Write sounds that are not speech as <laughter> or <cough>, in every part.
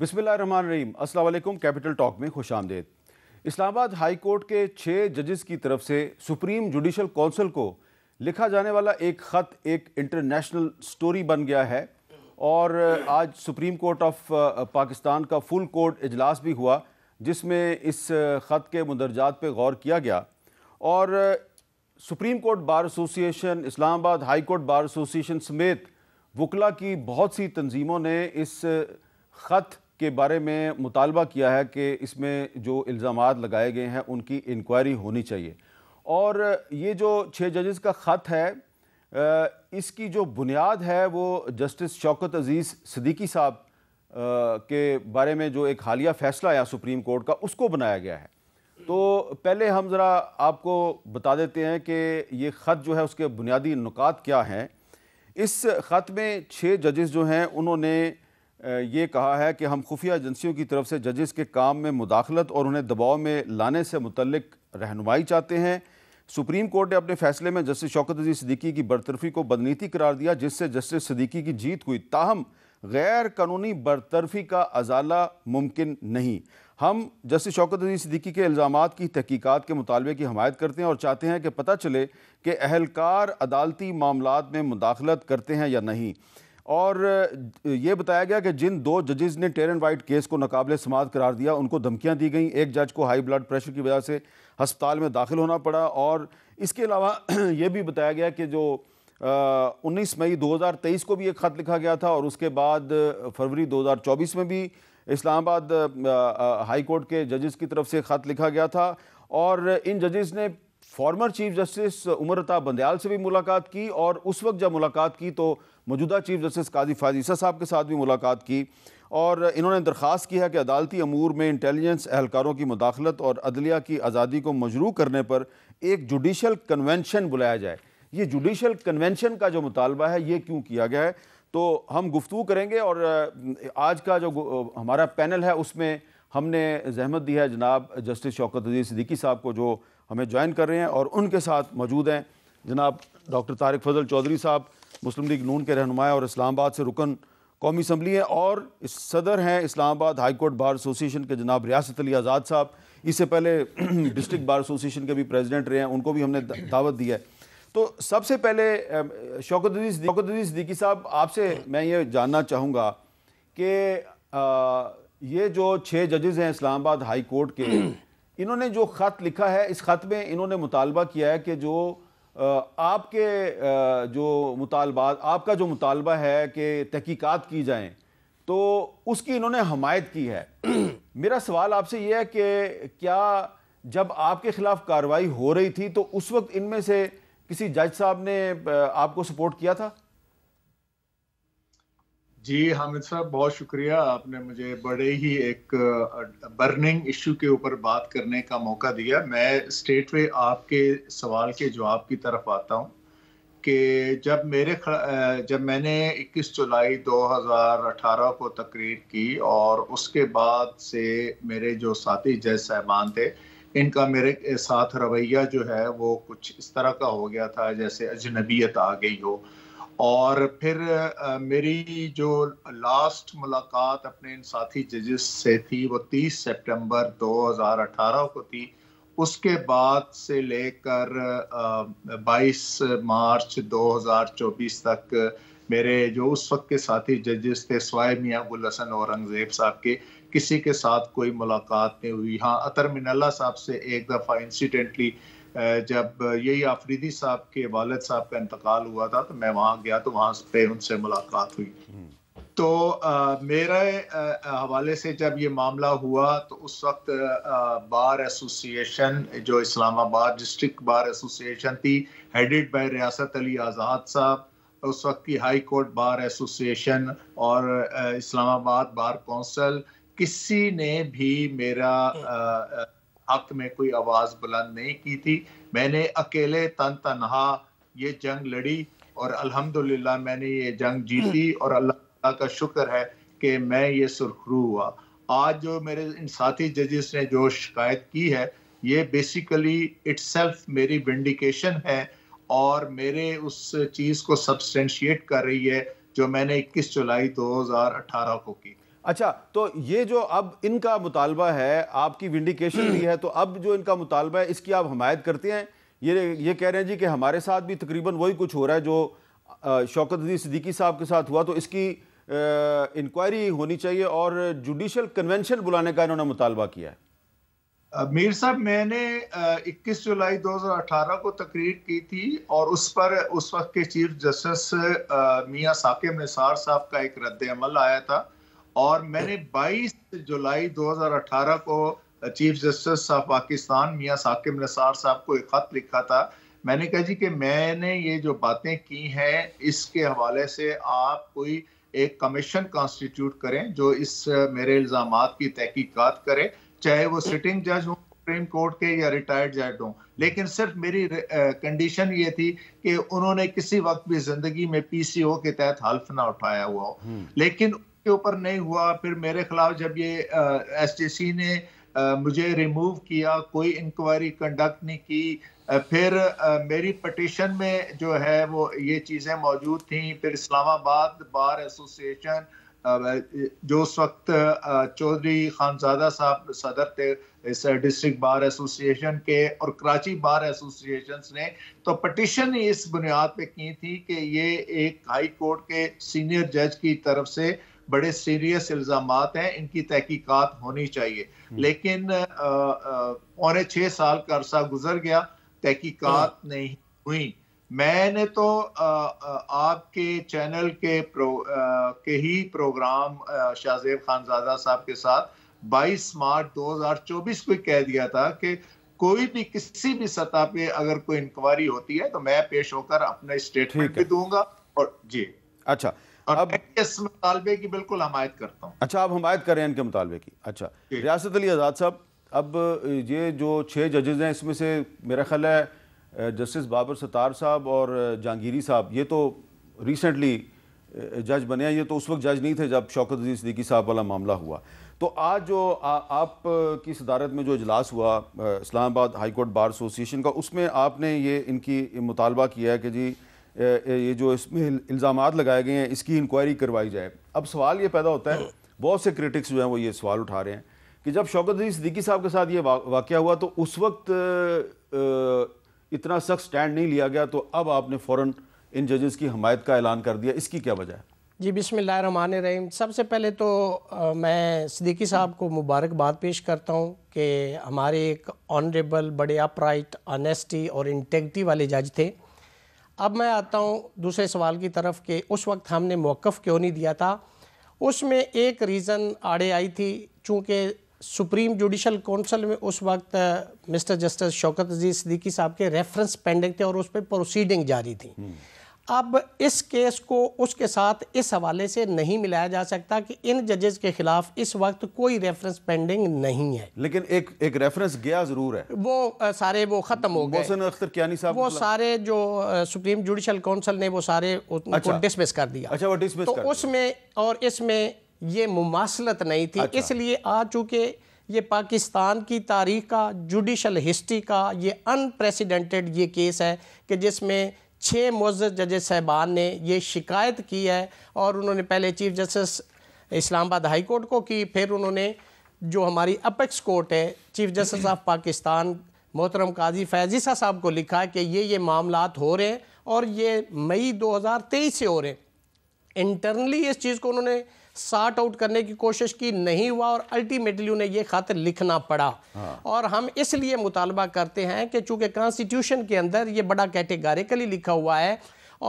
बिस्मिल्लाम असल capital talk में खुश आमदेद इस्लामाबाद हाई कोर्ट के छः जजेस की तरफ से सुप्रीम जुडिशल कौंसिल को लिखा जाने वाला एक ख़त एक इंटरनेशनल स्टोरी बन गया है और आज सुप्रीम कोर्ट ऑफ पाकिस्तान का फुल कोर्ट इजलास भी हुआ जिसमें इस ख़त के मंदरजात पर गौर किया गया और supreme court bar association Islamabad high court bar association समेत वकला की बहुत सी तंजीमों ने इस ख़त के बारे में मुतालबा किया है कि इसमें जो इल्ज़ाम लगाए गए हैं उनकी इंक्वायरी होनी चाहिए और ये जो छः जजेस का ख़त है इसकी जो बुनियाद है वो जस्टिस शौकत अज़ीज़ सदीकी साहब के बारे में जो एक हालिया फ़ैसला आया सुप्रीम कोर्ट का उसको बनाया गया है तो पहले हम ज़रा आपको बता देते हैं कि ये ख़त जो है उसके बुनियादी नुकात क्या हैं इस ख़त में छः जजेस जो हैं उन्होंने ये कहा है कि हम खुफिया एजेंसियों की तरफ से जजेस के काम में मुदाखलत और उन्हें दबाव में लाने से मुतलक रहनुमाई चाहते हैं सुप्रीम कोर्ट ने अपने फैसले में जस्टिस शौकत अजीज सदीकी की बरतरफी को बदनीति करार दिया जिससे जस्टिस सदीकी की जीत हुई ताहम गैर कानूनी बरतरफी का अजाला मुमकिन नहीं हम जस्टिस शौकत अजीज सदीकी के इल्ज़ाम की तहकीक़ात के मुतालबे की हमायत करते हैं और चाहते हैं कि पता चले कि अहलकार अदालती मामलों में मुदाखलत करते हैं या नहीं और ये बताया गया कि जिन दो जजेस ने टेरन वाइट केस को नाकबले समाप्त करार दिया उनको धमकियां दी गई एक जज को हाई ब्लड प्रेशर की वजह से हस्पताल में दाखिल होना पड़ा और इसके अलावा <clears throat> ये भी बताया गया कि जो उन्नीस मई तेईस को भी एक ख़त लिखा गया था और उसके बाद फरवरी चौबीस में भी इस्लामाबाद हाई कोर्ट के जजेस की तरफ से ख़त लिखा गया था और इन जजेस ने former chief justice Umar Ata Bandial से भी मुलाकात की और उस वक्त जब मुलाकात की तो मौजूदा चीफ जस्टिस काजी फाजीसा साहब के साथ भी मुलाकात की और इन्होंने दरख्वास्त की है कि अदालती अमूर में इंटेलिजेंस एहलकारों की मुदाखलत और अदलिया की आज़ादी को मजरू करने पर एक जुडिशल कन्वेंशन बुलाया जाए ये जुडिशल कन्वेंशन का जो मुतालबा है ये क्यों किया गया है तो हम गुफ्तु करेंगे और आज का जो हमारा पैनल है उसमें हमने जहमत दी है जनाब जस्टिस शौकत अजीज़ सिद्दीकी साहब को जो हमें ज्वाइन कर रहे हैं और उनके साथ मौजूद हैं जनाब डॉक्टर तारिक फजल चौधरी साहब मुस्लिम लीग नून के रहनुमा और इस्लामाबाद से रुकन कौमी असम्बली हैं और इस सदर हैं Islamabad high court bar association के जनाब रियासत अली आज़ाद साहब इससे पहले <clears throat> डिस्ट्रिक्ट बार एसोसिएशन के भी प्रेसिडेंट रहे हैं उनको भी हमने दावत दी है तो सबसे पहले शौकतुद्दीन शौकत सिद्दीकी साहब आपसे मैं ये जानना चाहूँगा कि ये जो छः जजेज़ हैं इस्लामाबाद हाई कोर्ट के इन्होंने जो ख़त लिखा है इस ख़त में इन्होंने मुतालबा किया है कि जो आपके जो मुतालबा आपका जो मुतालबा है कि तहकीक़ात की जाएँ तो उसकी इन्होंने हमायत की है <clears throat> मेरा सवाल आपसे यह है कि क्या जब आपके ख़िलाफ़ कार्रवाई हो रही थी तो उस वक्त इनमें से किसी जज साहब ने आपको सपोर्ट किया था जी हामिद साहब बहुत शुक्रिया आपने मुझे बड़े ही एक बर्निंग इशू के ऊपर बात करने का मौका दिया मैं स्टेट वे आपके सवाल के जवाब की तरफ आता हूँ कि जब मेरे जब मैंने 21 जुलाई 2018 को तकरीर की और उसके बाद से मेरे जो साथी जय साहबान थे इनका मेरे साथ रवैया जो है वो कुछ इस तरह का हो गया था जैसे अजनबीयत आ गई हो और फिर मेरी जो लास्ट मुलाकात अपने इन साथी जजेस से थी वो 30 सितंबर 2018 को थी उसके बाद से लेकर 22 मार्च 2024 तक मेरे जो उस वक्त के साथी जजेस थे स्वाय मियाँ गुल हसन औरंगजेब साहब के किसी के साथ कोई मुलाकात नहीं हुई हाँ अतर मिनल्ला साहब से एक दफ़ा इंसिडेंटली जब यही आफरीदी साहब के वालद साहब का इंतकाल हुआ था तो मैं वहाँ गया तो वहाँ पे उनसे मुलाकात हुई तो आ, मेरे आ, हवाले से जब ये मामला हुआ तो उस वक्त आ, बार एसोसिएशन जो इस्लामाबाद डिस्ट्रिक्ट बार एसोसिएशन थी हेडेड बाय रियासत अली आज़ाद साहब उस वक्त की हाई कोर्ट बार एसोसिएशन और इस्लामाबाद बार कौंसल किसी ने भी मेरा हम्म। हक में कोई आवाज बुलंद नहीं की थी मैंने अकेले तन तनहा ये जंग लड़ी और अल्हम्दुलिल्लाह मैंने ये जंग जीती हम्म। और अल्लाह का शुक्र है कि मैं ये सुरखरू हुआ आज जो मेरे इन साथी जजेस ने जो शिकायत की है ये बेसिकली इट्सल्फ मेरी विंडिकेशन है और मेरे उस चीज़ को सब्सटेंशिएट कर रही है जो मैंने 21 जुलाई 2018 को की थी अच्छा तो ये जो अब इनका मुतालबा है आपकी विंडिकेशन भी है तो अब जो इनका मुतालबा है इसकी आप हमायत करते हैं ये ये कह रहे हैं जी कि हमारे साथ भी तकरीबन वही कुछ हो रहा है जो शौकत अदी सिद्दीकी साहब के साथ हुआ तो इसकी इंक्वायरी होनी चाहिए और जुडिशल कन्वेंशन बुलाने का इन्होंने मुतालबा किया है मीर साहब मैंने 21 जुलाई 2018 को तकरीर की थी और उस पर उस वक्त के चीफ जस्टिस मियाँ साकेब निसार साहब का एक रद्द अमल आया था और मैंने 22 जुलाई 2018 को chief justice of Pakistan Mian Saqib Nisar साहब को एक खत लिखा था मैंने कहा जी कि मैंने ये जो बातें की हैं इसके हवाले से आप कोई एक कमीशन कॉन्स्टिट्यूट करें जो इस मेरे इल्ज़ाम की तहकीकत करे चाहे वो सिटिंग जज हो सुप्रीम कोर्ट के या रिटायर्ड जज हों लेकिन सिर्फ मेरी कंडीशन ये थी कि उन्होंने किसी वक्त भी जिंदगी में पीसीओ के तहत हल्फ ना उठाया हुआ हो हम्म। लेकिन उसके ऊपर नहीं हुआ फिर मेरे खिलाफ जब ये एस ने आ, मुझे रिमूव किया कोई इंक्वायरी कंडक्ट नहीं की आ, फिर आ, मेरी पटिशन में जो है वो ये चीज़ें मौजूद थी फिर इस्लामाबाद बार एसोसिएशन जो उस वक्त चौधरी खानजादा साहब सदर थे इस डिस्ट्रिक्ट बार एसोसिएशन के और कराची बार एसोसिएशन ने तो पटिशन इस बुनियाद पे की थी कि ये एक हाई कोर्ट के सीनियर जज की तरफ से बड़े सीरियस इल्ज़ाम हैं इनकी तहकीकात होनी चाहिए हम्म। लेकिन पौने छः साल का अरसा गुजर गया तहकीकात हाँ। नहीं हुई मैंने तो आपके चैनल के प्रो आ, के ही प्रोग्राम शाहजेब खानजादा साहब के साथ 22 मार्च 2024 को कह दिया था कि कोई भी किसी भी सतह पे अगर कोई इंक्वायरी होती है तो मैं पेश होकर अपना स्टेटमेंट भी दूंगा और जी अच्छा और अब इस मुतालबे की बिल्कुल हमायत करता हूँ अच्छा आप हमायत करें इनके मुतालबे की अच्छा रियासत अली आज़ाद साहब अब ये जो छः जजेज़ हैं इसमें से मेरा ख्याल है जस्टिस बाबर सतार साहब और जहांगीरी साहब ये तो रिसेंटली जज बने हैं ये तो उस वक्त जज नहीं थे जब शौकत अजीज सदीकी साहब वाला मामला हुआ तो आज जो आ, आप की सदारत में जो इजलास हुआ Islamabad high court bar association का उसमें आपने ये इनकी मुतालबा किया है कि जी ये जो इसमें इल्ज़ाम लगाए गए हैं इसकी इंक्वायरी करवाई जाए अब सवाल ये पैदा होता है बहुत से क्रिटिक्स जो हैं वो ये सवाल उठा रहे हैं कि जब शौकत अली सदीकी साहब के साथ ये वाक़ हुआ तो उस वक्त इतना सख्त स्टैंड नहीं लिया गया तो अब आपने फ़ौर इन जजेस की हमायत का ऐलान कर दिया इसकी क्या वजह है जी रन रहीम सबसे पहले तो आ, मैं सदीकी साहब को मुबारकबाद पेश करता हूँ कि हमारे एक ऑनरेबल बड़े अपराइट ऑनेस्टी और इंटेग्रिटी वाले जज थे अब मैं आता हूँ दूसरे सवाल की तरफ कि उस वक्त हमने मौक़ क्यों नहीं दिया था उसमें एक रीज़न आड़े आई थी चूँकि सुप्रीम जुडिशल काउंसिल में उस वक्त मिस्टर जस्टिस शौकत अजीज सिद्दीकी साहब के रेफरेंस पेंडिंग थे और उस पर प्रोसीडिंग जारी थी हम्म। अब इस केस को उसके साथ इस हवाले से नहीं मिलाया जा सकता कि इन जजेस के खिलाफ इस वक्त कोई रेफरेंस पेंडिंग नहीं है लेकिन एक एक रेफरेंस गया जरूर है वो आ, सारे वो खत्म हो गए अख्तर साहब वो मतलब- सारे जो आ, सुप्रीम जुडिशल काउंसिल ने वो सारे अच्छा, डिसमिस कर दिया अच्छा वो डिसमिस तो उसमें और इसमें ये मुमासलत नहीं थी अच्छा। इसलिए आ चूँकि ये पाकिस्तान की तारीख का जुडिशल हिस्ट्री का ये अनप्रेसिडेंटेड ये केस है कि जिसमें छः मज़ जज साहबान ने यह शिकायत की है और उन्होंने पहले chief justice Islamabad high court को की फिर उन्होंने जो हमारी अपेक्स कोर्ट है चीफ जस्टिस ऑफ पाकिस्तान मोहतरम काजी फैजिसा साहब को लिखा है कि ये ये मामला हो रहे हैं और ये मई 2023 से हो रहे हैं इंटरनली इस चीज़ को उन्होंने सार्ट आउट करने की कोशिश की नहीं हुआ और अल्टीमेटली उन्हें यह खत लिखना पड़ा हाँ। और हम इसलिए मुतालबा करते हैं कि चूँकि कॉन्स्टिट्यूशन के अंदर ये बड़ा कैटेगरिकली लिखा हुआ है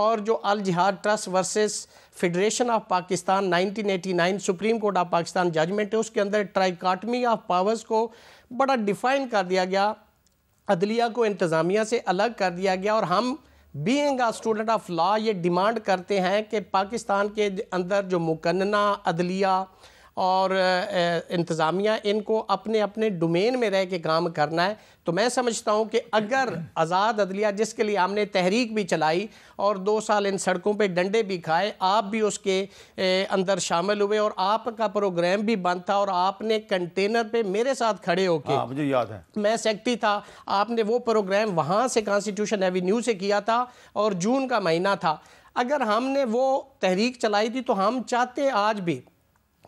और जो Al Jihad trust versus federation of Pakistan 1989 supreme court of Pakistan judgment है उसके अंदर ट्राइकाटमी ऑफ पावर्स को बड़ा डिफाइन कर दिया गया अदलिया को इंतज़ामिया से अलग कर दिया गया और हम being a student of law ये डिमांड करते हैं कि पाकिस्तान के अंदर जो मुकन्ना अदलिया और इंतज़ामिया इनको अपने अपने डोमेन में रह के काम करना है तो मैं समझता हूँ कि अगर आज़ाद अदलिया जिसके लिए हमने तहरीक भी चलाई और दो साल इन सड़कों पर डंडे भी खाए आप भी उसके अंदर शामिल हुए और आपका प्रोग्राम भी बंद था और आपने कंटेनर पर मेरे साथ खड़े होकर हाँ, मुझे याद है मैं सेक्टी था आपने वो प्रोग्राम वहाँ से कॉन्स्टिट्यूशन एवेन्यू से किया था और जून का महीना था अगर हमने वो तहरीक चलाई थी तो हम चाहते आज भी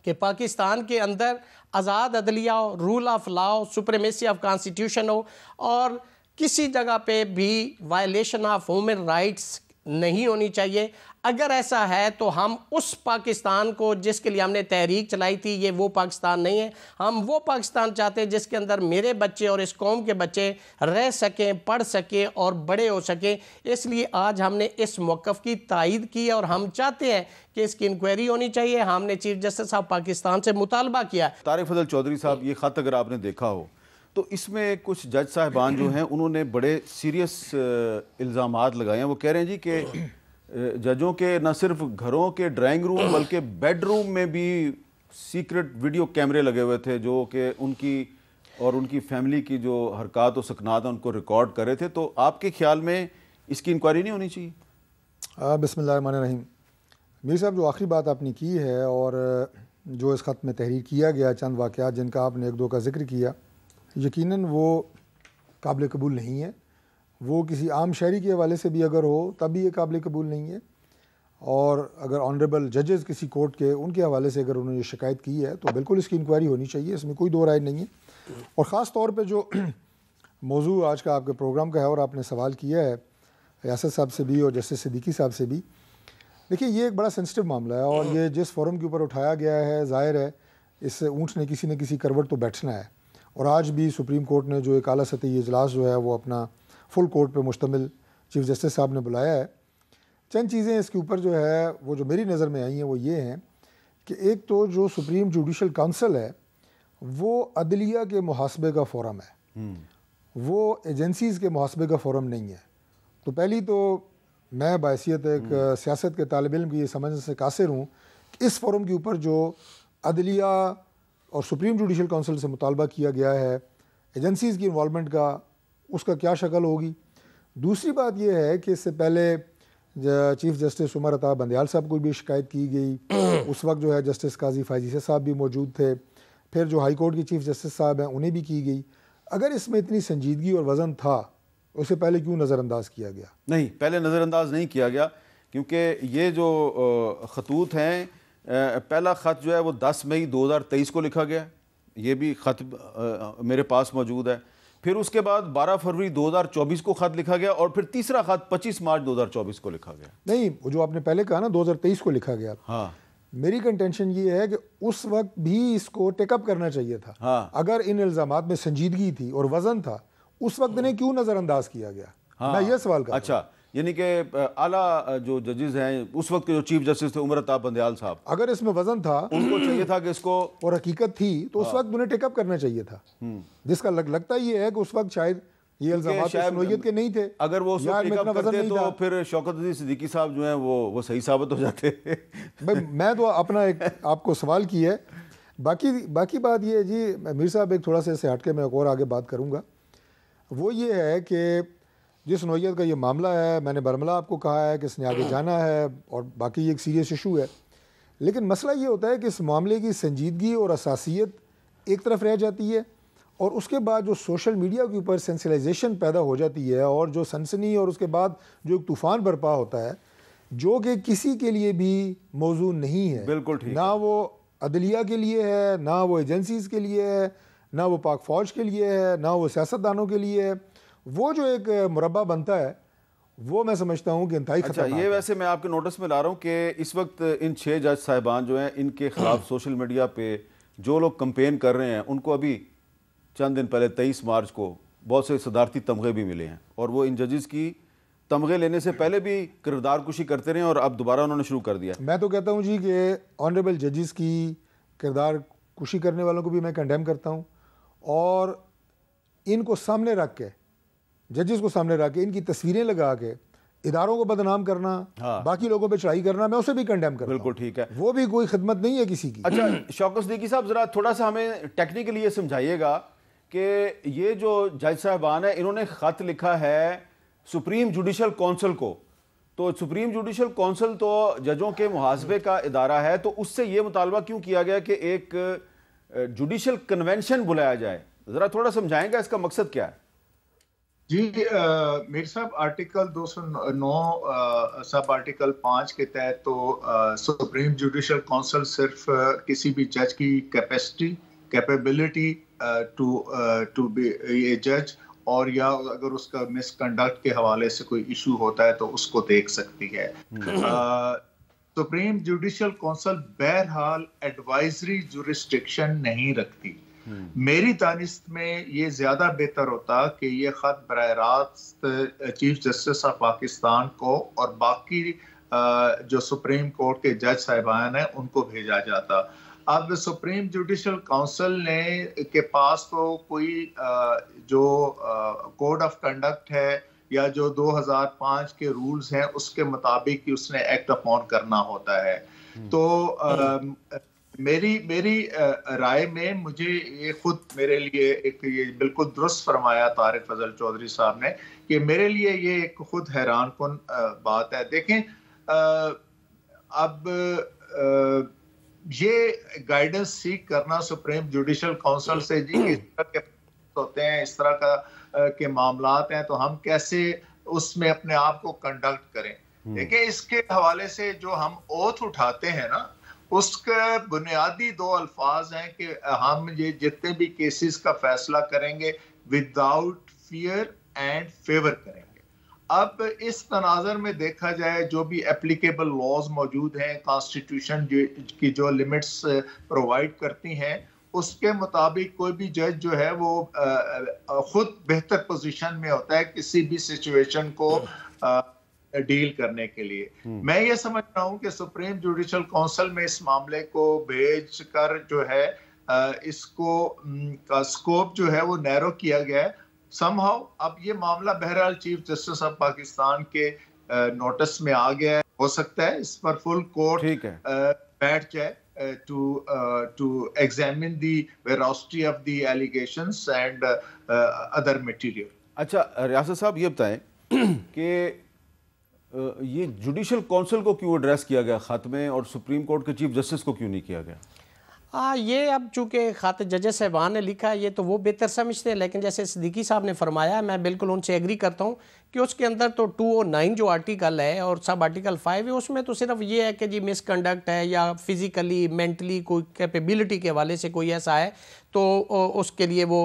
कि पाकिस्तान के अंदर आज़ाद अदलिया हो रूल ऑफ लॉ हो सुप्रेमेसी ऑफ कॉन्स्टिट्यूशन हो और किसी जगह पे भी वायलेशन ऑफ ह्यूमन राइट्स नहीं होनी चाहिए अगर ऐसा है तो हम उस पाकिस्तान को जिसके लिए हमने तहरीक चलाई थी ये वो पाकिस्तान नहीं है हम वो पाकिस्तान चाहते हैं जिसके अंदर मेरे बच्चे और इस कौम के बच्चे रह सकें पढ़ सकें और बड़े हो सकें इसलिए आज हमने इस मौक़ की तायद की और हम चाहते हैं कि इसकी इंक्वायरी होनी चाहिए हमने चीफ जस्टिस साहब पाकिस्तान से मुतालबा किया तारिक फजल चौधरी साहब ये ख़त अगर आपने देखा हो तो इसमें कुछ जज साहबान जो हैं उन्होंने बड़े सीरियस इल्ज़ाम लगाए हैं वो कह रहे हैं जी कि जजों के न सिर्फ घरों के ड्राइंग रूम <clears throat> बल्कि बेडरूम में भी सीक्रेट वीडियो कैमरे लगे हुए थे जो कि उनकी और उनकी फैमिली की जो हरकत और सकनात उनको रिकॉर्ड करे थे तो आपके ख्याल में इसकी इंक्वायरी नहीं होनी चाहिए बसमान रहीम मीर साहब जो आखिरी बात आपने की है और जो इस ख़त में तहरीर किया गया चंद वाक़ जिनका आपने एक दो का जिक्र किया यकीन वो काबिल कबूल नहीं है वो किसी आम शहरी के हवाले से भी अगर हो तभी ये काबिल कबूल नहीं है और अगर ऑनरेबल जजेस किसी कोर्ट के उनके हवाले से अगर उन्होंने शिकायत की है तो बिल्कुल इसकी इंक्वायरी होनी चाहिए इसमें कोई दो राय नहीं है और ख़ास तौर पर जो <clears throat> मौजू आज का आपके प्रोग्राम का है और आपने सवाल किया है रियासत साहब से भी और जस्टिस सिद्दीकी साहब से भी देखिए ये एक बड़ा सेंसिटिव मामला है और ये जिस फोरम के ऊपर उठाया गया है जाहिर है इससे ऊँट ने किसी न किसी करवट तो बैठना है और आज भी सुप्रीम कोर्ट ने जो एक अला सतही इजलास जो है वो अपना फुल कोर्ट पे मुश्तमिल चीफ जस्टिस साहब ने बुलाया है चंद चीज़ें इसके ऊपर जो है वो जो मेरी नज़र में आई हैं वो ये हैं कि एक तो जो सुप्रीम जुडिशल काउंसिल है वो अदलिया के मुहासबे का फोरम है हम्म। वो एजेंसीज़ के मुहासबे का फोरम नहीं है तो पहली तो मैं बासीत एक हम्म। सियासत के तालब इम की ये समझने से कासिर हूँ कि इस फोरम के ऊपर जो अदलिया और सुप्रीम जुडिशल काउंसिल से मुतालबा किया गया है एजेंसीज़ की इन्वालमेंट का उसका क्या शक्ल होगी दूसरी बात यह है कि इससे पहले चीफ जस्टिस उमर अता बंदयाल साहब को भी शिकायत की गई <clears throat> उस वक्त जो है जस्टिस काजी फाइजीसे साहब भी मौजूद थे फिर जो हाई कोर्ट के चीफ जस्टिस साहब हैं उन्हें भी की गई अगर इसमें इतनी संजीदगी और वज़न था उसे पहले क्यों नज़रअंदाज किया गया नहीं पहले नज़रअंदाज नहीं किया गया क्योंकि ये जो खतूत हैं पहला ख़त जो है वो दस मई दो हज़ार तेईस को लिखा गया ये भी ख़त मेरे पास मौजूद है फिर उसके बाद 12 फरवरी 2024 को खत लिखा गया और फिर तीसरा खत 25 मार्च 2024 को लिखा गया नहीं जो आपने पहले कहा ना 2023 को लिखा गया हाँ मेरी कंटेंशन ये है कि उस वक्त भी इसको टेकअप करना चाहिए था हाँ। अगर इन इल्ज़ाम में संजीदगी थी और वजन था उस वक्त इन्हें हाँ। क्यों नज़रअंदाज किया गया हाँ। यह सवाल कर अच्छा यानी कि आला जो जजेस हैं उस वक्त के जो चीफ जस्टिस थे उमर अताब बंदयाल साहब अगर इसमें वजन था उनको चाहिए था कि इसको और हकीकत थी तो उस हाँ। वक्त उन्हें टेकअप करना चाहिए था हम्म। जिसका लग, लगता ये है कि उस वक्त शायद ये शायद के नहीं थे अगर वो इतना वजन तो फिर शौकत सिद्दीकी साहब जो है वो वो सही साबित हो जाते भाई मैं तो अपना एक आपको सवाल किया है बाकी बाकी बात ये है जी मीर साहब एक थोड़ा सा ऐसे हट के मैं और आगे बात करूँगा वो ये है कि जिस नोयत का ये मामला है मैंने बरमला आपको कहा है कि इसने आगे हाँ। जाना है और बाकी ये एक सीरियस इशू है लेकिन मसला ये होता है कि इस मामले की संजीदगी और असासीत एक तरफ रह जाती है और उसके बाद जो सोशल मीडिया के ऊपर सेंसिलाइजेशन पैदा हो जाती है और जो सनसनी और उसके बाद जो एक तूफ़ान बर्पा होता है जो कि किसी के लिए भी मौजू नहीं है बिल्कुल ठीक ना वो अदलिया के लिए है ना वो एजेंसीज़ के लिए है ना वो पाक फ़ौज के लिए है ना वो सियासतदानों के लिए है वो जो एक मुरबा बनता है वो मैं समझता हूँ कि अच्छा ये वैसे मैं आपके नोटिस में ला रहा हूँ कि इस वक्त इन छः जज साहिबान जो हैं इनके खिलाफ सोशल मीडिया पे जो लोग कंपेन कर रहे हैं उनको अभी चंद दिन पहले तेईस मार्च को बहुत से सदारती तमगे भी मिले हैं और वो इन जजेस की तमगे लेने से पहले भी किरदार कुशी करते रहे और अब दोबारा उन्होंने शुरू कर दिया मैं तो कहता हूँ जी कि ऑनरेबल जजेस की किरदार कुशी करने वालों को भी मैं कंडेम करता हूँ और इनको सामने रख के जजेस को सामने रख के इनकी तस्वीरें लगा के इदारों को बदनाम करना हाँ। बाकी लोगों पे चढ़ाई करना मैं उसे भी कंडेम करता बिल्कुल ठीक है वो भी कोई खदमत नहीं है किसी की अच्छा शौकत सदीकी साहब ज़रा थोड़ा सा हमें टेक्निकली ये समझाइएगा कि ये जो जज साहबान है इन्होंने ख़त लिखा है सुप्रीम जुडिशल कौंसिल को तो सुप्रीम जुडिशल कौंसिल तो जजों के मुहासबे का इदारा है तो उससे ये मुतालबा क्यों किया गया कि एक जुडिशल कन्वेंशन बुलाया जाए ज़रा थोड़ा समझाएंगा इसका मकसद क्या है जी मेरे साहब आर्टिकल 209 सब आर्टिकल 5 के तहत तो सुप्रीम जुडिशल काउंसिल सिर्फ आ, किसी भी जज की capacity capability to to be a जज और या अगर उसका मिसकंडक्ट के हवाले से कोई इशू होता है तो उसको देख सकती है सुप्रीम जुडिशल काउंसिल बहरहाल एडवाइजरी जुरिस्टिक्शन नहीं रखती मेरी दानिश में ये ज़्यादा बेहतर होता कि ये ख़त बर रास्त चीफ जस्टिस ऑफ पाकिस्तान को और बाकी जो सुप्रीम कोर्ट के जज साहिबान हैं उनको भेजा जाता अब सुप्रीम जुडिशल काउंसिल ने के पास तो कोई जो कोड ऑफ कंडक्ट है या जो 2005 के रूल्स हैं उसके मुताबिक ही उसने एक्ट अपॉन करना होता है हम्म। तो हम्म। मेरी मेरी राय में मुझे ये खुद मेरे लिए एक ये बिल्कुल दुरुस्त फरमाया तारिक फजल चौधरी साहब ने कि मेरे लिए ये एक खुद हैरान कन बात है देखें अब ये गाइडेंस सीख करना सुप्रीम जुडिशल काउंसिल से जी इस <clears throat> तरह के होते हैं इस तरह का के मामला हैं तो हम कैसे उसमें अपने आप को कंडक्ट करें हम्म। देखिए इसके हवाले से जो हम ओथ उठाते हैं ना उसके बुनियादी दो अल्फाज हैं कि हम ये जितने भी केसेस का फैसला करेंगे विदाउट फियर एंड फेवर करेंगे अब इस तनाजर में देखा जाए जो भी एप्लीकेबल लॉज मौजूद हैं कॉन्स्टिट्यूशन की जो लिमिट्स प्रोवाइड uh, करती हैं उसके मुताबिक कोई भी जज जो है वो uh, uh, खुद बेहतर पोजीशन में होता है किसी भी सिचुएशन को डील करने के लिए हम्म। मैं ये समझ रहा हूँ कि सुप्रीम जुडिशल काउंसिल में इस मामले को भेज कर जो है इसको का स्कोप जो है वो नैरो किया गया है समहाउ अब ये मामला बहरहाल चीफ जस्टिस ऑफ पाकिस्तान के नोटिस में आ गया है हो सकता है इस पर फुल कोर्ट बैठ जाए to uh, to examine the veracity of the allegations and uh, uh, other material. अच्छा रियासत साहब ये बताएं <clears throat> कि ये जुडिशल काउंसिल को क्यों एड्रेस किया गया खात्मे और सुप्रीम कोर्ट के चीफ जस्टिस को क्यों नहीं किया गया आ, ये अब चूँकि खाते जज साहबान ने लिखा है ये तो वो बेहतर समझते हैं लेकिन जैसे सदीकी साहब ने फरमाया मैं बिल्कुल उनसे एग्री करता हूँ कि उसके अंदर तो 209 जो आर्टिकल है और सब आर्टिकल फाइव है उसमें तो सिर्फ ये है कि जी मिसकंडक्ट है या फिज़िकली मेंटली कोई कैपेबिलिटी के हवाले से कोई ऐसा है तो उसके लिए वो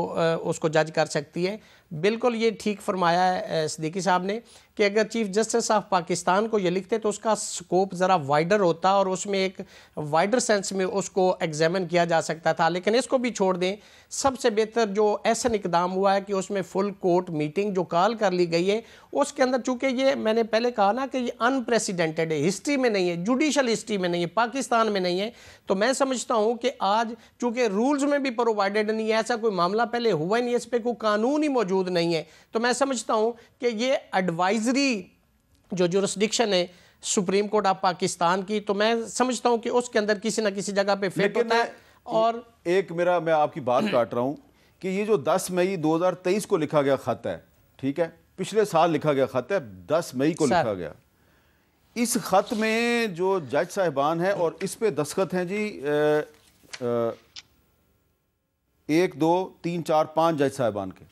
उसको जज कर सकती है बिल्कुल ये ठीक फरमाया है सदीकी साहब ने कि अगर चीफ जस्टिस ऑफ पाकिस्तान को ये लिखते तो उसका स्कोप ज़रा वाइडर होता और उसमें एक वाइडर सेंस में उसको एग्जामिन किया जा सकता था लेकिन इसको भी छोड़ दें सबसे बेहतर जो ऐसा इकदाम हुआ है कि उसमें फुल कोर्ट मीटिंग जो कॉल कर ली गई है उसके अंदर चूंकि ये मैंने पहले कहा ना कि ये अनप्रेसिडेंटेड है हिस्ट्री में नहीं है जुडिशल हिस्ट्री में नहीं है पाकिस्तान में नहीं है तो मैं समझता हूँ कि आज चूँकि रूल्स में भी प्रोवाइडेड नहीं है ऐसा कोई मामला पहले हुआ नहीं है इस पर कोई कानून ही मौजूद नहीं है तो मैं समझता हूँ कि ये एडवाइज एडवाइजरी जो जुरिस्डिक्शन है सुप्रीम कोर्ट ऑफ पाकिस्तान की तो मैं समझता हूँ कि उसके अंदर किसी ना किसी जगह पे फिट होता है और एक मेरा मैं आपकी बात काट रहा हूँ कि ये जो 10 मई 2023 को लिखा गया खत है ठीक है पिछले साल लिखा गया खत है 10 मई को लिखा गया इस खत में जो जज साहिबान हैं और इस पे दस्खत हैं जी ए, ए, एक दो तीन चार पाँच जज साहिबान के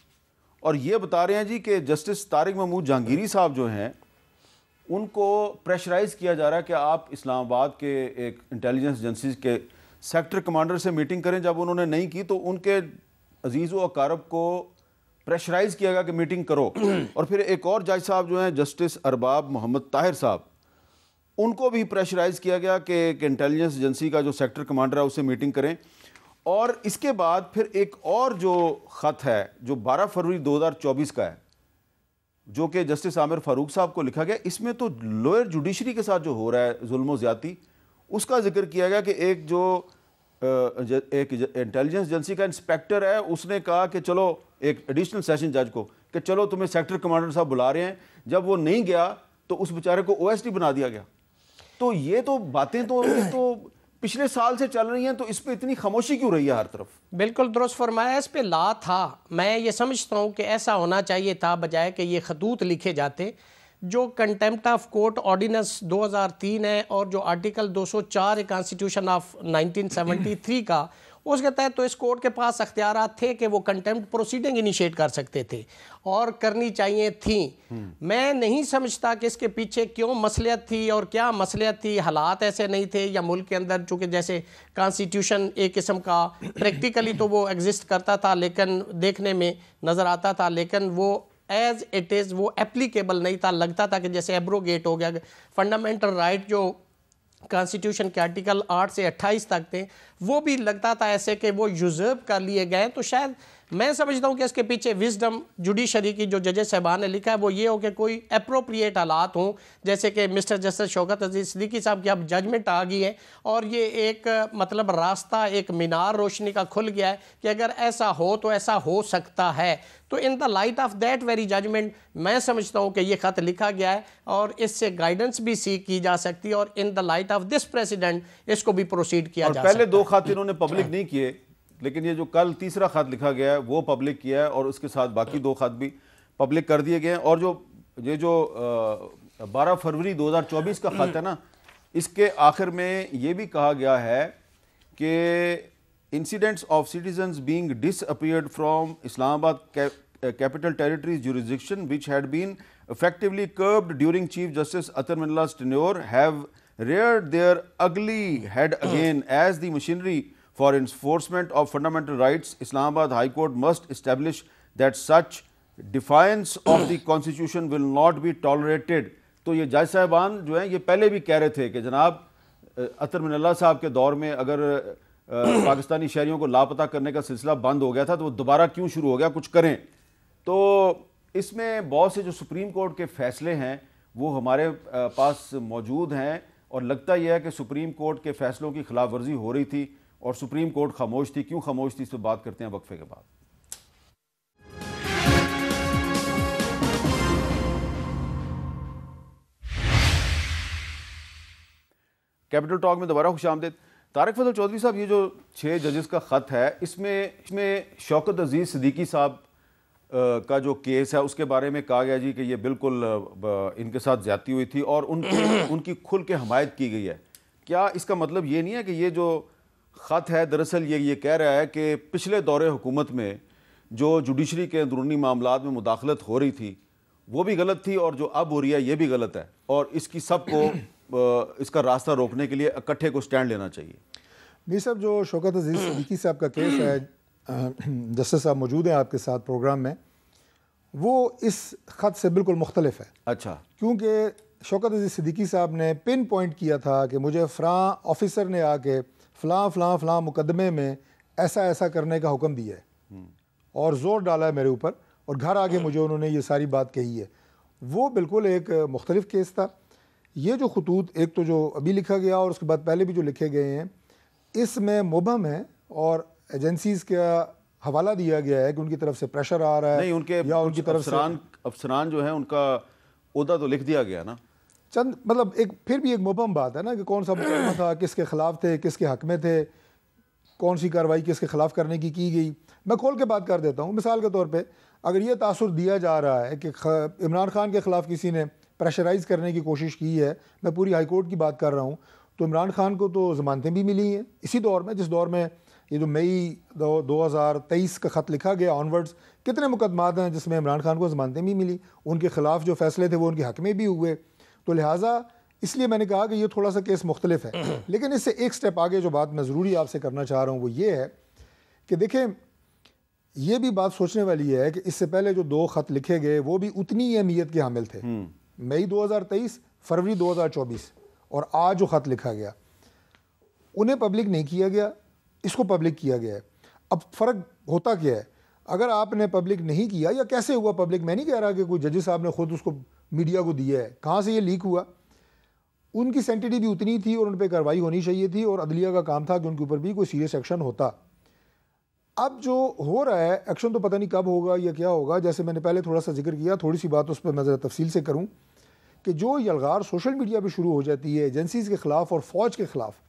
और ये बता रहे हैं जी कि जस्टिस तारिक महमूद जहांगीरी साहब जो हैं उनको प्रेशराइज किया जा रहा है कि आप इस्लामाबाद के एक इंटेलिजेंस एजेंसी के सेक्टर कमांडर से मीटिंग करें जब उन्होंने नहीं की तो उनके अजीज़ व अकारब को प्रेशराइज किया गया कि मीटिंग करो <clears throat> और फिर एक और जज साहब जो हैं जस्टिस अरबाब मोहम्मद ताहिर साहब उनको भी प्रेशराइज किया गया कि इंटेलिजेंस एजेंसी का जो सेक्टर कमांडर है उससे मीटिंग करें और इसके बाद फिर एक और जो ख़त है जो 12 फरवरी 2024 का है जो कि जस्टिस आमिर फारूक साहब को लिखा गया इसमें तो लोअर जुडिशरी के साथ जो हो रहा है जुल्म ज़्यादी उसका जिक्र किया गया कि एक जो एक इंटेलिजेंस एजेंसी का इंस्पेक्टर है उसने कहा कि चलो एक एडिशनल सेशन जज को कि चलो तुम्हें सेक्टर कमांडर साहब बुला रहे हैं जब वो नहीं गया तो उस बेचारे को ओ बना दिया गया तो ये तो बातें तो तो पिछले साल से चल रही हैं तो इस पर इतनी खामोशी क्यों रही है हर तरफ बिल्कुल दुरुस्त फरमाया इस पर ला था मैं ये समझता हूँ कि ऐसा होना चाहिए था बजाय कि ये खतूत लिखे जाते जो कंटेम्प्ट ऑफ कोर्ट ऑर्डिनेंस 2003 है और जो आर्टिकल 204 सौ चार कॉन्स्टिट्यूशन ऑफ 1973 का उसके तहत तो इस कोर्ट के पास अख्तियार थे कि वो कंटेम्प्ट प्रोसीडिंग इनिशिएट कर सकते थे और करनी चाहिए थी मैं नहीं समझता कि इसके पीछे क्यों मसलियत थी और क्या मसलियत थी हालात ऐसे नहीं थे या मुल्क के अंदर चूँकि जैसे कॉन्स्टिट्यूशन एक किस्म का प्रैक्टिकली तो वो एग्जिस्ट करता था लेकिन देखने में नज़र आता था लेकिन वो एज इट इज़ वो एप्लीकेबल नहीं था लगता था कि जैसे एब्रोगेट हो गया फंडामेंटल राइट जो कॉन्स्टिट्यूशन के आर्टिकल 8 से 28 तक थे वो भी लगता था ऐसे कि वो यूज़र्व कर लिए गए तो शायद मैं समझता हूँ कि इसके पीछे विजडम जुडिशरी की जो जजेस साहबान ने लिखा है वो ये हो कि कोई अप्रोप्रिएट हालात हों जैसे कि मिस्टर जस्टिस शौकत अजीज सदीकी साहब की अब जजमेंट आ गई है और ये एक मतलब रास्ता एक मीनार रोशनी का खुल गया है कि अगर ऐसा हो तो ऐसा हो सकता है तो in the light of that very judgment मैं समझता हूँ कि ये ख़त लिखा गया है और इससे गाइडेंस भी सीख की जा सकती है और in the light of this president इसको भी प्रोसीड किया जा पहले दो खत इन्होंने पब्लिक नहीं किए लेकिन ये जो कल तीसरा खत लिखा गया है वो पब्लिक किया है और उसके साथ बाकी दो खत भी पब्लिक कर दिए गए हैं और जो ये जो बारह फरवरी दो हजार चौबीस का खत है ना इसके आखिर में ये भी कहा गया है कि incidents of citizen being disappeared from Islamabad capital territory jurisdiction which had been effectively curbed during chief justice Athar Minallah tenure have reared their ugly head again as the machinery For enforcement of fundamental rights, Islamabad High Court must establish that such defiance of the constitution will not be tolerated तो ये जज साहबान जो हैं ये पहले भी कह रहे थे कि जनाब अतर मिनल्ला साहब के दौर में अगर पाकिस्तानी शहरीों को लापता करने का सिलसिला बंद हो गया था तो वो दोबारा क्यों शुरू हो गया कुछ करें तो इसमें बहुत से जो सुप्रीम कोर्ट के फैसले हैं वो हमारे पास मौजूद हैं और लगता यह है कि सुप्रीम कोर्ट के फैसलों की खिलाफवर्जी हो रही थी और सुप्रीम कोर्ट खामोश थी क्यों खामोश थी इस पर बात करते हैं वक्फे के बाद कैपिटल टॉक में दोबारा खुश आमदेद तारक फजल चौधरी साहब ये जो छः जजेस का ख़त है इसमें इसमें शौकत अजीज़ सदीकी साहब का जो केस है उसके बारे में कहा गया जी कि ये बिल्कुल इनके साथ ज्यादा हुई थी और उनकी उनकी खुल के हमायत की गई है क्या इसका मतलब ये नहीं है कि ये जो ख़त है दरअसल ये ये कह रहा है कि पिछले दौरे हुकूमत में जो जुडिशरी के अंदरूनी मामला में मुदाखलत हो रही थी वो भी गलत थी और जो अब हो रही है ये भी गलत है और इसकी सबको इसका रास्ता रोकने के लिए इकट्ठे को स्टैंड लेना चाहिए मीर साहब जो शौकत अजीज़ सदीकी साहब का केस है जस्टिस साहब मौजूद हैं आपके साथ प्रोग्राम में वो इस ख़त से बिल्कुल मुख्तलिफ है अच्छा क्योंकि शौकत अजीज़ सदीकी साहब ने पिन पॉइंट किया था कि मुझे फ्रां ऑफिसर ने आके फ़लाँ फ़लाँ फ़लाँ मुकदमे में ऐसा ऐसा करने का हुक्म दिया है हम्म। और ज़ोर डाला है मेरे ऊपर और घर आके मुझे उन्होंने ये सारी बात कही है वो बिल्कुल एक मुख्तलिफ केस था ये जो खतूत एक तो जो अभी लिखा गया और उसके बाद पहले भी जो लिखे गए हैं इसमें मुबम है और एजेंसीज़ का हवाला दिया गया है कि उनकी तरफ से प्रेशर आ रहा है नहीं उनके या उनकी तरफ से अफसरान जो है उनका उदा तो लिख दिया गया ना चंद मतलब एक फिर भी एक मुबम बात है ना कि कौन सा मुकदमा <clears throat> था किसके खिलाफ थे किसके हक में थे कौन सी कार्रवाई किसके खिलाफ करने की की गई मैं खोल के बात कर देता हूँ मिसाल के तौर पर अगर ये तासर दिया जा रहा है कि इमरान खान के ख़िलाफ़ किसी ने प्रेशराइज़ करने की कोशिश की है मैं पूरी हाई कोर्ट की बात कर रहा हूँ तो इमरान खान को तो ज़मानतें भी मिली हैं इसी दौर में जिस दौर में ये जो मई दो हज़ार तेईस का ख़त लिखा गया ऑनवर्ड्स कितने मुकदमात हैं जिसमें इमरान खान को ज़मानतें भी मिली उनके ख़िलाफ़ जो फ़ैसले थे वो उनके हक में भी हुए तो लिहाजा इसलिए मैंने कहा कि ये थोड़ा सा केस मुख्तलिफ है <clears throat> लेकिन इससे एक स्टेप आगे जो बात मैं ज़रूरी आपसे करना चाह रहा हूँ वो ये है कि देखें ये भी बात सोचने वाली है कि इससे पहले जो दो ख़त लिखे गए वो भी उतनी ही अहमियत के हामिल थे हम्म। मई 2023 फरवरी 2024 और आज जो ख़त लिखा गया उन्हें पब्लिक नहीं किया गया इसको पब्लिक किया गया है अब फ़र्क होता क्या है अगर आपने पब्लिक नहीं किया या कैसे हुआ पब्लिक मैं नहीं कह रहा कि कोई जजेस साहब ने खुद उसको मीडिया को दिया है कहाँ से ये लीक हुआ उनकी सेंटिटी भी उतनी थी और उन पर कार्रवाई होनी चाहिए थी और अदलिया का काम था कि उनके ऊपर भी कोई सीरियस एक्शन होता अब जो हो रहा है एक्शन तो पता नहीं कब होगा या क्या होगा जैसे मैंने पहले थोड़ा सा जिक्र किया थोड़ी सी बात उस पर मैं ज़रा तफसील से करूँ कि जो यलगार सोशल मीडिया पर शुरू हो जाती है एजेंसीज़ के ख़िलाफ़ और फ़ौज के ख़िलाफ़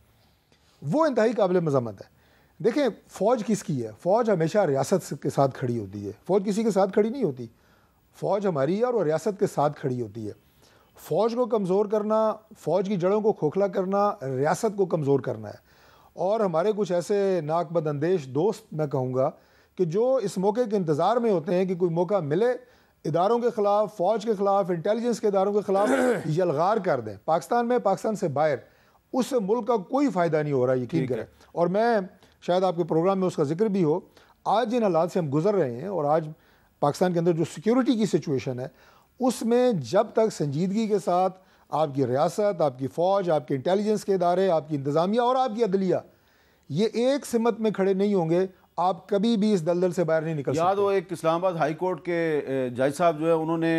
वो इंतहाई काबिल मजम्मत है देखें फ़ौज किसकी है फ़ौज हमेशा रियासत के साथ खड़ी होती है फ़ौज किसी के साथ खड़ी नहीं होती फ़ौज हमारी है और रियासत के साथ खड़ी होती है फ़ौज को कमज़ोर करना फ़ौज की जड़ों को खोखला करना रियासत को कमज़ोर करना है और हमारे कुछ ऐसे नाकबद अंदेश दोस्त मैं कहूँगा कि जो इस मौके के इंतज़ार में होते हैं कि कोई मौका मिले इदारों के ख़िलाफ़ फ़ौज के ख़िलाफ़ इंटेलिजेंस के इदारों के ख़िलाफ़ <clears throat> यलगार कर दें पाकिस्तान में पाकिस्तान से बाहर उस मुल्क का कोई फ़ायदा नहीं हो रहा यकीन करें और मैं शायद आपके प्रोग्राम में उसका जिक्र भी हो आज जिन हालात से हम गुजर रहे हैं और आज पाकिस्तान के अंदर जो सिक्योरिटी की सिचुएशन है उसमें जब तक संजीदगी के साथ आपकी रियासत आपकी फ़ौज आपके इंटेलिजेंस के इदारे आपकी इंतज़ामिया और आपकी अदलिया ये एक सिमत में खड़े नहीं होंगे आप कभी भी इस दलदल से बाहर नहीं निकल याद हो एक इस्लामाबाद हाई कोर्ट के जज साहब जो है उन्होंने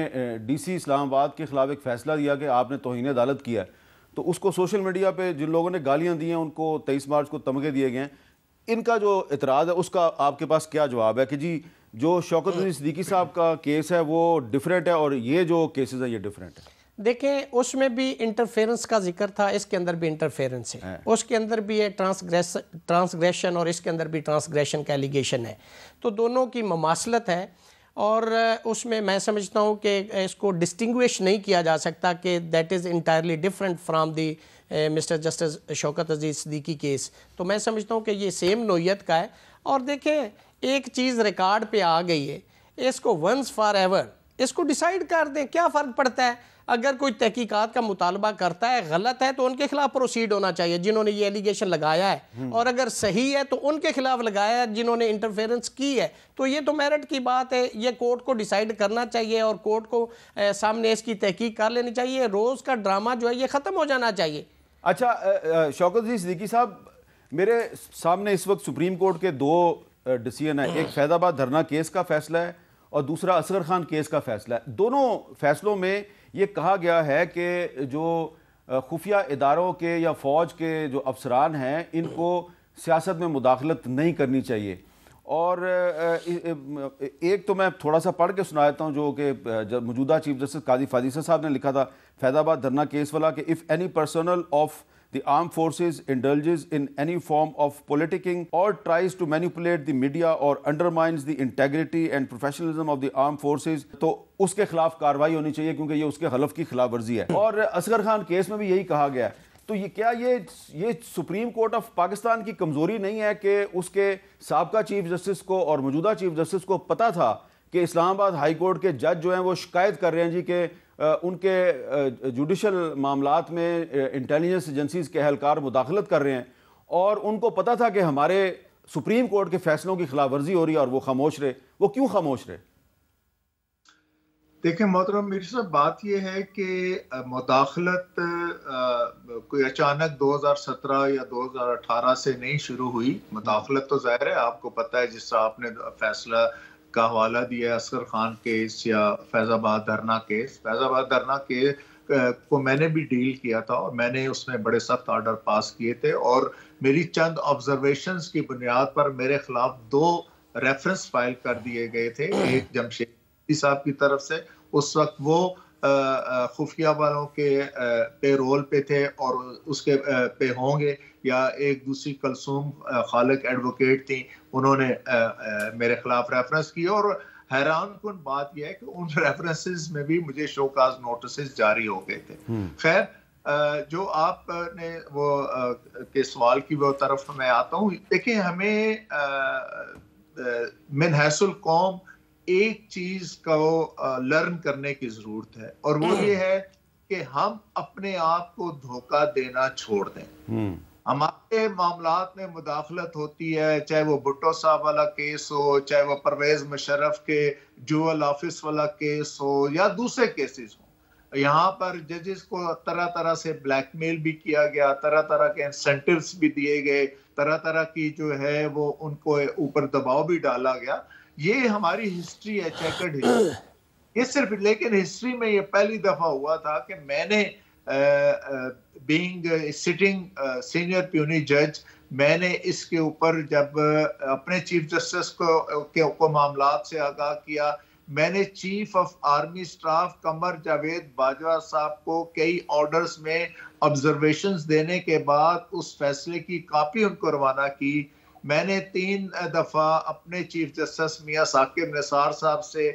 डीसी इस्लामाबाद के ख़िलाफ़ एक फ़ैसला दिया कि आपने तोहन अदालत किया है तो उसको सोशल मीडिया पे जिन लोगों ने गालियां दी हैं उनको तेईस मार्च को तमगे दिए गए हैं इनका जो इतराज़ है उसका आपके पास क्या जवाब है कि जी जो शौकत सदीकी साहब का केस है वो डिफरेंट है और ये जो केसेस है ये डिफरेंट है देखें उसमें भी इंटरफेरेंस का जिक्र था इसके अंदर भी इंटरफेरेंस है, हाँ। उसके अंदर भी है ट्रांसग्रेस ट्रांसग्रेशन और इसके अंदर भी ट्रांसग्रेशन का एलिगेशन है तो दोनों की ममासलत है और उसमें मैं समझता हूँ कि इसको डिस्टिंग्विश नहीं किया जा सकता कि that is entirely different from the mister justice Shaukat Aziz Siddiqui case तो मैं समझता हूँ कि ये सेम नोयत का है और देखें एक चीज़ रिकॉर्ड पे आ गई है इसको वंस फॉर एवर इसको डिसाइड कर दें क्या फ़र्क पड़ता है अगर कोई तहकीकात का मुतालबा करता है गलत है तो उनके खिलाफ प्रोसीड होना चाहिए जिन्होंने ये एलिगेशन लगाया है हम्म। और अगर सही है तो उनके खिलाफ लगाया है जिन्होंने इंटरफेरेंस की है तो ये तो मेरिट की बात है ये कोर्ट को डिसाइड करना चाहिए और कोर्ट को ए, सामने इसकी तहकीक कर लेनी चाहिए रोज़ का ड्रामा जो है ये ख़त्म हो जाना चाहिए अच्छा शौकत जी सदीकी साहब मेरे सामने इस वक्त सुप्रीम कोर्ट के दो डिसीजन है एक फैजाबाद धरना केस का फैसला है और दूसरा असगर खान केस का फैसला है दोनों फैसलों में ये कहा गया है कि जो खुफिया इदारों के या फ़ौज के जो अफसरान हैं इनको सियासत में मुदाखलत नहीं करनी चाहिए और एक तो मैं थोड़ा सा पढ़ के सुना देता हूँ जो कि मौजूदा चीफ जस्टिस काजी फाजीसा साहब ने लिखा था फैजाबाद धरना केस वाला कि if any personnel of the armed forces indulges in any form of politicking or tries to manipulate the media or undermines the integrity and professionalism of the arm force तो उसके खिलाफ कार्रवाई होनी चाहिए क्योंकि ये उसके हलफ की खिलाफ वर्जी है और असगर खान केस में भी यही कहा गया है तो ये क्या ये ये सुप्रीम कोर्ट ऑफ पाकिस्तान की कमज़ोरी नहीं है कि उसके सबका चीफ जस्टिस को और मौजूदा चीफ जस्टिस को पता था कि इस्लामाबाद हाई कोर्ट के जज जो हैं वो शिकायत कर रहे हैं जी कि उनके जुडिशल मामला में इंटेलिजेंस एजेंसीज के एहलकार मुदाखलत कर रहे हैं और उनको पता था कि हमारे सुप्रीम कोर्ट के फैसलों की खिलाफवर्जी हो रही है और वो खामोश रहे वो क्यों खामोश रहे देखें मोहतरम मेरी साहब बात यह है कि मुदाखलत कोई अचानक 2017 या 2018 से नहीं शुरू हुई मुदाखलत तो जाहिर है आपको पता है जिस आपने फैसला का हवाला दिया असगर खान केस या फैज़ाबाद धरना केस फैज़ाबाद धरना के को मैंने भी डील किया था और मैंने उसमें बड़े सख्त ऑर्डर पास किए थे और मेरी चंद ऑब्जर्वेशन की बुनियाद पर मेरे खिलाफ दो रेफरेंस फाइल कर दिए गए थे एक जमशेद साहब की तरफ से उस वक्त वो खुफिया वालों के पे रोल पे थे और उसके पे होंगे या एक दूसरी कलसूम खालक एडवोकेट थी उन्होंने मेरे खिलाफ रेफरेंस किया और हैरान कन बात यह है कि उन रेफरेंसेस में भी मुझे शोकाज नोटिस जारी हो गए थे हम्म। खैर जो आपने वो के सवाल की वो तरफ मैं आता हूँ देखिए हमें मिनहसुल कौम एक चीज को लर्न करने की जरूरत है और वो हम्म। ये है कि हम अपने आप को धोखा देना छोड़ दें हम्म। हमारे मामला में मुदाखलत होती है चाहे वो भुट्टो साहब वाला केस हो चाहे वो परवेज मुशरफ के जुअल ऑफिस वाला केस हो या दूसरे केसेस हो यहाँ पर जजेस को तरह तरह से ब्लैकमेल भी किया गया तरह तरह के इंसेंटिव्स भी दिए गए तरह तरह की जो है वो उनको ऊपर दबाव भी डाला गया ये हमारी हिस्ट्री है चेकर्ड हिस्ट्री ये सिर्फ लेकिन हिस्ट्री में ये पहली दफा हुआ था कि मैंने बीइंग सिटिंग सीनियर प्यूनी जज मैंने इसके ऊपर जब अपने चीफ जस्टिस को के को मामला से आगाह किया मैंने chief of army staff Qamar Javed Bajwa साहब को कई ऑर्डर्स में ऑब्जर्वेशंस देने के बाद उस फैसले की कॉपी उनको रवाना की मैंने तीन दफ़ा अपने चीफ जस्टिस मियाँ साकिब निसार साहब से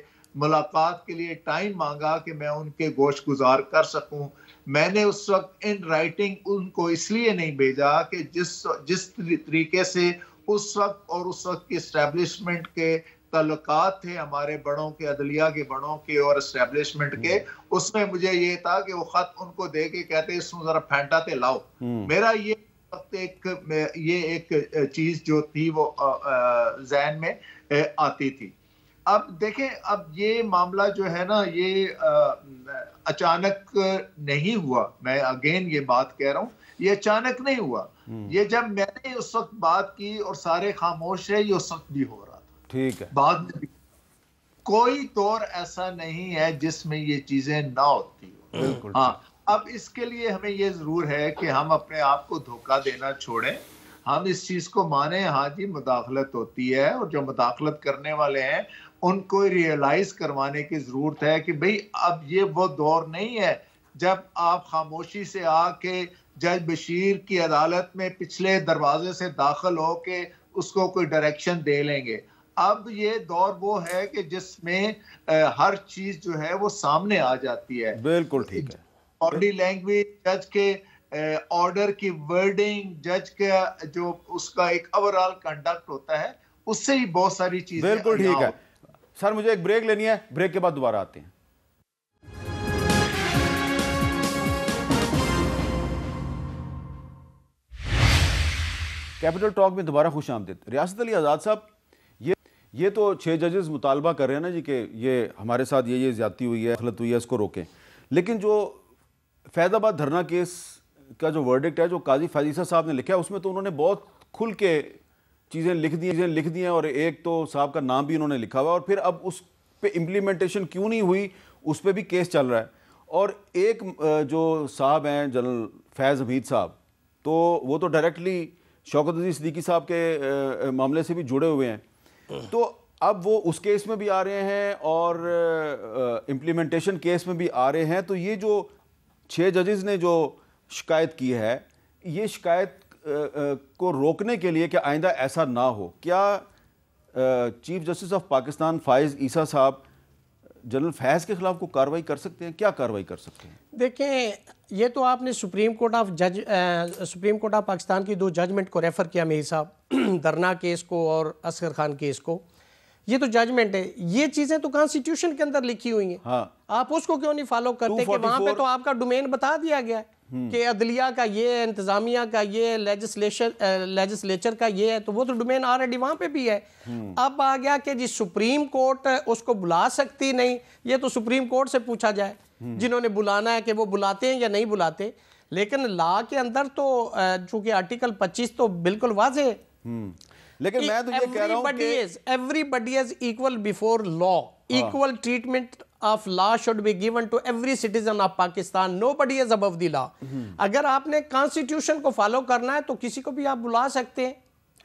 मुलाकात के लिए टाइम मांगा कि मैं उनके गोश गुजार कर सकूं मैंने उस वक्त इन राइटिंग उनको इसलिए नहीं भेजा कि जिस जिस तरीके से उस वक्त और उस वक्त की इस्टेब्लिशमेंट के तल्लक थे हमारे बड़ों के अदलिया के बड़ों के और इस्टेब्लिशमेंट के हम्म। उसमें मुझे ये था कि वो खत उनको दे के कहते इसमें जरा फेंटा लाओ हम्म। मेरा ये वक्त एक ये एक चीज जो थी वो जहन में आती थी अब देखें अब ये मामला जो है ना ये अचानक नहीं हुआ मैं अगेन ये बात कह रहा हूँ ये अचानक नहीं हुआ हम्म। ये जब मैंने उस वक्त बात की और सारे खामोश है ये उस वक्त भी हो रहा था ठीक है बाद में कोई दौर ऐसा नहीं है जिसमें ये चीजें ना होती हो बिल्कुल हाँ अब इसके लिए हमें ये जरूर है कि हम अपने आप को धोखा देना छोड़ें हम इस चीज को माने हाँ जी मुदाखलत होती है और जो मुदाखलत करने वाले हैं उनको रियलाइज करवाने की जरूरत है कि भाई अब ये वो दौर नहीं है जब आप खामोशी से आके जज बशीर की अदालत में पिछले दरवाजे से दाखिल हो के उसको कोई डायरेक्शन दे लेंगे अब ये दौर वो है कि जिसमें हर चीज जो है वो सामने आ जाती है बिल्कुल ठीक है बॉडी लैंग्वेज जज के ऑर्डर की वर्डिंग जज का जो उसका एक ओवरऑल कंडक्ट होता है उससे ही बहुत सारी चीजें बिल्कुल ठीक है सर मुझे एक ब्रेक लेनी है ब्रेक के बाद दोबारा आते हैं कैपिटल टॉक में दोबारा खुश आमदेद रियासत अली आज़ाद साहब ये ये तो छः जजेस मुतालबा कर रहे हैं ना जी कि ये हमारे साथ ये ये ज़्यादती हुई है गलत हुई है इसको रोकें लेकिन जो फैजाबाद धरना केस का जो वर्डिक्ट है जो काजी फैजीसा साहब ने लिखा है उसमें तो उन्होंने बहुत खुल के चीज़ें लिख दी चीज़ें लिख दी हैं और एक तो साहब का नाम भी उन्होंने लिखा हुआ और फिर अब उस पर इम्प्लीमेंटेशन क्यों नहीं हुई उस पर भी केस चल रहा है और एक जो साहब हैं जनरल फैज़ हमीद साहब तो वो तो डायरेक्टली शौकत अजीज सदीकी साहब के मामले से भी जुड़े हुए हैं तो अब वो उस केस में भी आ रहे हैं और इम्प्लीमेंटेशन केस में भी आ रहे हैं तो ये जो छः जजेज़ ने जो शिकायत की है ये शिकायत को रोकने के लिए कि आइंदा ऐसा ना हो क्या chief justice of Pakistan Faez Isa साहब जनरल फैज़ के ख़िलाफ़ को कार्रवाई कर सकते हैं क्या कार्रवाई कर सकते हैं देखें ये तो आपने सुप्रीम कोर्ट ऑफ जज सुप्रीम कोर्ट ऑफ पाकिस्तान की दो जजमेंट को रेफ़र किया मेरी साहब धरना <clears throat> केस को और असगर खान केस को ये तो जजमेंट है ये चीजें तो कॉन्स्टिट्यूशन के अंदर लिखी हुई हैं हाँ। आप उसको क्यों नहीं फॉलो करते कि वहां पे तो आपका डोमेन बता दिया गया हम्म। कि अदलिया का ये इंतजामिया का ये लेजिस्लेशन लेजिस्लेचर का ये है तो वो तो डोमेन ऑलरेडी वहां पे भी है हम्म। अब आ गया कि जी सुप्रीम कोर्ट उसको बुला सकती नहीं ये तो सुप्रीम कोर्ट से पूछा जाए हम्म। जिन्होंने बुलाना है कि वो बुलाते हैं या नहीं बुलाते लेकिन लॉ के अंदर तो चूंकि आर्टिकल पच्चीस तो बिल्कुल वाजे है लेकिन e मैं तो ये कह रहा हूँ everybody is equal before law equal treatment of law should be given to every citizen of Pakistan nobody is the law. Law hmm. अगर आपने कॉन्स्टिट्यूशन को फॉलो करना है तो किसी को भी आप बुला सकते हैं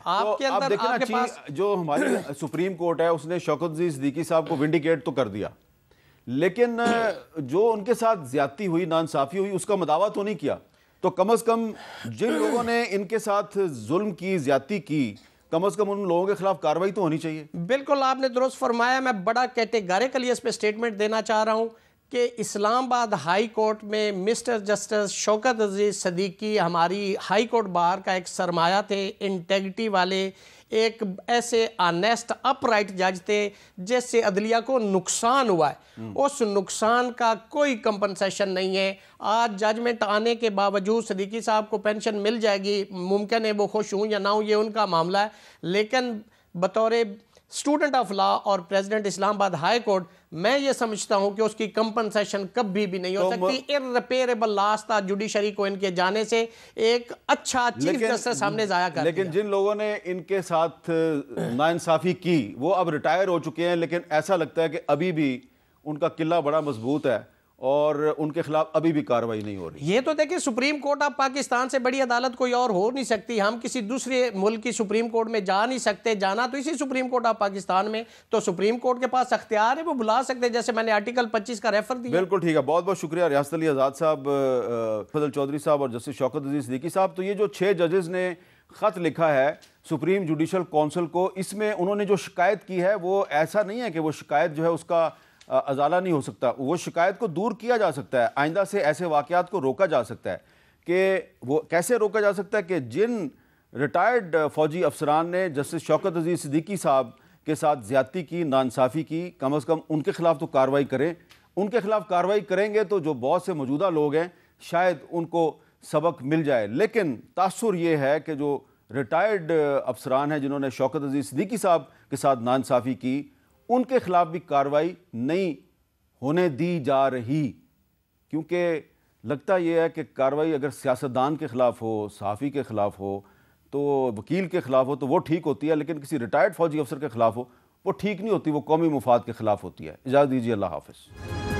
तो आपके तो अंदर आपके पास जो हमारी <coughs> सुप्रीम कोर्ट है उसने शौकत जी सिद्दीकी साहब को विंडिकेट तो कर दिया लेकिन <coughs> जो उनके साथ ज्यादती हुई नानसाफी हुई उसका मदावा तो नहीं किया तो कम अज कम जिन लोगों ने इनके साथ जुल्म की ज्यादती की कम अज कम उन लोगों के खिलाफ कार्रवाई तो होनी चाहिए बिल्कुल आपने दुरुस्त फरमाया मैं बड़ा कैटेगरिकली इस पर स्टेटमेंट देना चाह रहा हूँ कि इस्लामाबाद हाई कोर्ट में मिस्टर जस्टिस शौकत अजीज़ सदीकी हमारी हाई कोर्ट बार का एक सरमाया थे इंटेग्रिटी वाले एक ऐसे अनेस्ट अपराइट जज थे जिससे अदलिया को नुकसान हुआ है उस नुकसान का कोई कंपनसेशन नहीं है आज जजमेंट आने के बावजूद सदीकी साहब को पेंशन मिल जाएगी मुमकिन है वो खुश हूँ या ना हो ये उनका मामला है लेकिन बतौर स्टूडेंट ऑफ लॉ और प्रेसिडेंट इस्लामाबाद हाई कोर्ट मैं ये समझता हूं कि उसकी कंपनसेशन कभी भी नहीं हो तो सकती इररिपेयरेबल लॉस था जुडिशरी को इनके जाने से एक अच्छा चीफ जस्टिस सामने जाया कर लेकिन जिन लोगों ने इनके साथ नाइंसाफी की वो अब रिटायर हो चुके हैं लेकिन ऐसा लगता है कि अभी भी उनका किला बड़ा मजबूत है और उनके खिलाफ अभी भी कार्रवाई नहीं हो रही ये तो देखिए सुप्रीम कोर्ट अब पाकिस्तान से बड़ी अदालत कोई और हो नहीं सकती हम किसी दूसरे मुल्क की सुप्रीम कोर्ट में जा नहीं सकते जाना तो इसी सुप्रीम कोर्ट ऑफ पाकिस्तान में तो सुप्रीम कोर्ट के पास अख्तियार है वो बुला सकते जैसे मैंने आर्टिकल पच्चीस का रेफर दिया बिल्कुल ठीक है बहुत बहुत शुक्रिया रियासत अली आज़ाद साहब फजल चौधरी साहब और जस्टिस शौकत अजीज सदीकी साहब तो ये जो छः जजेज़ ने ख़त लिखा है सुप्रीम जुडिशल काउंसिल को इसमें उन्होंने जो शिकायत की है वो ऐसा नहीं है कि वो शिकायत जो है उसका अजाला नहीं हो सकता वो शिकायत को दूर किया जा सकता है आइंदा से ऐसे वाक़ात को रोका जा सकता है कि वो कैसे रोका जा सकता है कि जिन रिटायर्ड फ़ौजी अफसरान ने जस्टिस शौकत अजीज़ सिद्दीकी साहब के साथ ज़्यादती की नानसाफ़ी की कम अज़ कम उनके ख़िलाफ़ तो कार्रवाई करें उनके ख़िलाफ़ कार्रवाई करेंगे तो जो बहुत से मौजूदा लोग हैं शायद उनको सबक मिल जाए लेकिन तासर ये है कि जो रिटायर्ड अफसरान हैं जिन्होंने शौकत अजीज़ सिद्दीकी साहब के साथ नानसाफ़ी की उनके खिलाफ भी कार्रवाई नहीं होने दी जा रही क्योंकि लगता यह है कि कार्रवाई अगर सियासतदान के ख़िलाफ़ हो सहाफ़ी के ख़िलाफ़ हो तो वकील के ख़िलाफ़ हो तो वो ठीक होती है लेकिन किसी रिटायर्ड फ़ौजी अफसर के ख़िलाफ़ हो वो ठीक नहीं होती वो कौमी मुफाद के ख़िलाफ़ होती है इजाज़त दीजिए अल्लाह हाफिज़